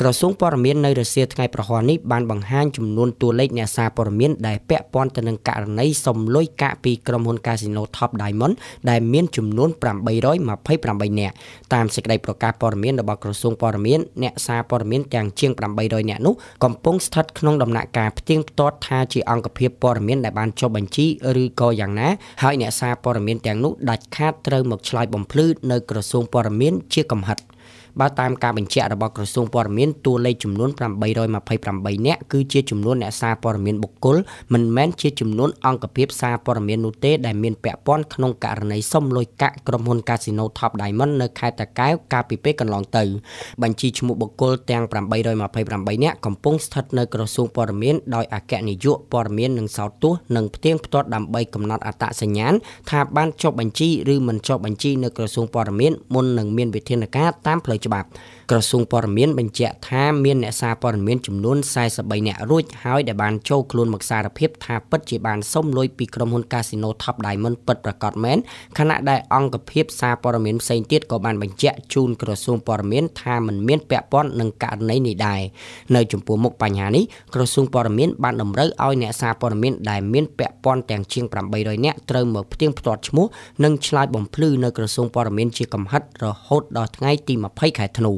ក្រសួងព័ត៌មាននៅរសៀលថ្ងៃប្រហ័ននេះបានបង្ហាញចំនួនតួលេខអ្នកសារព័ត៌មានដែលពាក់ព័ន្ធទៅនឹងករណីសំលុយកាក់ពីក្រុមហ៊ុន Casino Top Diamond ដែលមានចំនួន828នាក់តាមសេចក្តីប្រកាសព័ត៌មានរបស់ក្រសួងព័ត៌មានអ្នកសារព័ត៌មានទាំងជាង800នាក់នោះកំពុងស្ថិតក្នុងដំណាក់កាលផ្ទៀងផ្ទាត់ថាជាអង្គភាពព័ត៌មានដែលបានចុះបញ្ជីឬក៏យ៉ាងណា ហើយអ្នកសារព័ត៌មានទាំងនោះដាច់ខាតត្រូវមកឆ្លើយបំភ្លឺនៅក្រសួងព័ត៌មានជាកំហិតបើតាមការបញ្ជាក់របស់ក្រសួងព័ត៌មានតួលេខចំនួន828នាក់គឺជាចំនួនអ្នកសារព័ត៌មានបុគ្គលមិនមែនជាចំនួនអង្គភាពសារព័ត៌មាននោះទេដែលមានពាក់ព័ន្ធក្នុងករណីសុំលុយកាក់ក្រុមហ៊ុន Casino Top Diamond នៅខេត្តតាកែវកាលពីពេលកន្លងទៅបញ្ជីឈ្មោះបុគ្គលទាំង828នាក់កំពុងស្ថិតនៅក្រសួងព័ត៌មានដោយអគ្គនាយកព័ត៌មាននិងសោតទស្សន៍និងផ្ទៀងផ្ទាត់ដើម្បីកំណត់អត្តសញ្ញាណថាបានចុះបញ្ជីឬមិនចុះបញ្ជីនៅក្រសួងព័ត៌មានមុននឹងមានវិធានការតាមផ្លូវច្បាប់ក្រសួងព័ត៌មានបញ្ជាក់ថាមានអ្នកសារព័ត៌មានចំនួន43នាក់រួចហើយដែលបានចូលខ្លួនមកសារភាពថាពិតជាបានសុំលុយពីក្រុមហ៊ុន Casino Top Diamond ពិតប្រាកដមែនខណៈដែលអង្គភាពសារព័ត៌មានផ្សេងទៀតក៏បានបញ្ជាក់ជូនក្រសួងព័ត៌មានថាមិនមានពាក់ព័ន្ធនឹងករណីនេះដែរនៅចំពោះមុខបញ្ហានេះក្រសួងព័ត៌មានបានតម្រូវឲ្យអ្នកសារព័ត៌មានដែលមានពាក់ព័ន្ធទាំងជាង800នាក់ត្រូវមកផ្ទៀងផ្ទាត់ឈ្មោះនិងឆ្លើយបំភ្លឺនៅក្រសួងព័ត៌មានជាកំហិតរហូតដល់ថ្ងៃទី20ខែធ្នូ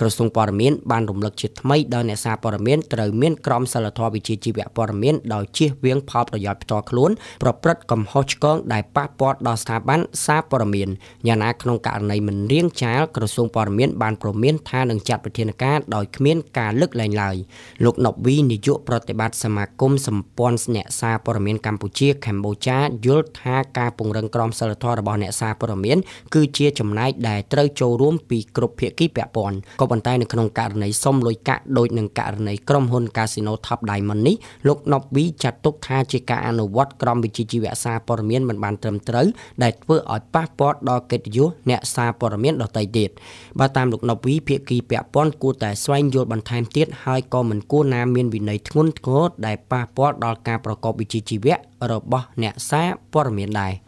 ក្រសួងព័ត៌មានបានរំលឹកជាថ្មីដល់អ្នកសារព័ត៌មានត្រូវមានក្រមសីលធម៌វិជ្ជាជីវៈព័ត៌មានដោយជៀសវាងផលប្រយោជន៍ផ្ទាល់ខ្លួនប្រព្រឹត្តកំហុសឆ្គងដែលប៉ះពាល់ដល់ស្ថាប័នសារព័ត៌មានយ៉ាងណាក្នុងករណីមិនរៀងចាលក្រសួងព័ត៌មានបានប្រមានថានឹងចាត់វិធានការដោយគ្មានការលើកលែងឡើយលោកណប់វីនាយកប្រតិបត្តិសមាគមសម្ព័ន្ធអ្នកសារព័ត៌មានកម្ពុជាកម្ពុជាយល់ថាការពង្រឹងក្រមសីលធម៌របស់អ្នកសារព័ត៌មាន គឺជាចំណែកដែលត្រូវចូលរួមពីគ្រប់ភាគីពាក់ព័ន្ធក៏ប៉ុន្តែនៅក្នុងករណីសុំលុយកាក់ដូចនឹងករណីក្រុមហ៊ុន Casino Top Diamond នេះលោកណប់វីចាត់ទុក ថាជាការអនុវត្តក្រមវិជ្ជាជីវៈសារព័ត៌មានមិនបានត្រឹមត្រូវដែលធ្វើឲ្យប៉ះពាល់ដល់កិត្តិយសអ្នកសារព័ត៌មានដទៃទៀតបើតាមលោកណប់វីភាគីពាក់ព័ន្ធគួរតែស្វែងយល់បន្ថែមទៀតហើយក៏មិនគួរណាមានវិន័យធ្ងន់ធ្ងរដែលប៉ះពាល់ដល់ការប្រកបវិជ្ជាជីវៈរបស់អ្នកសារព័ត៌មានដែរ